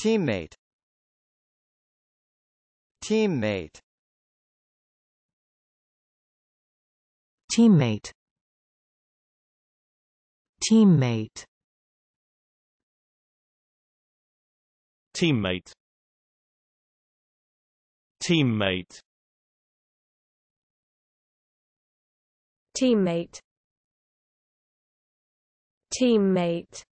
Teammate Teammate Teammate Teammate Teammate Teammate Teammate Teammate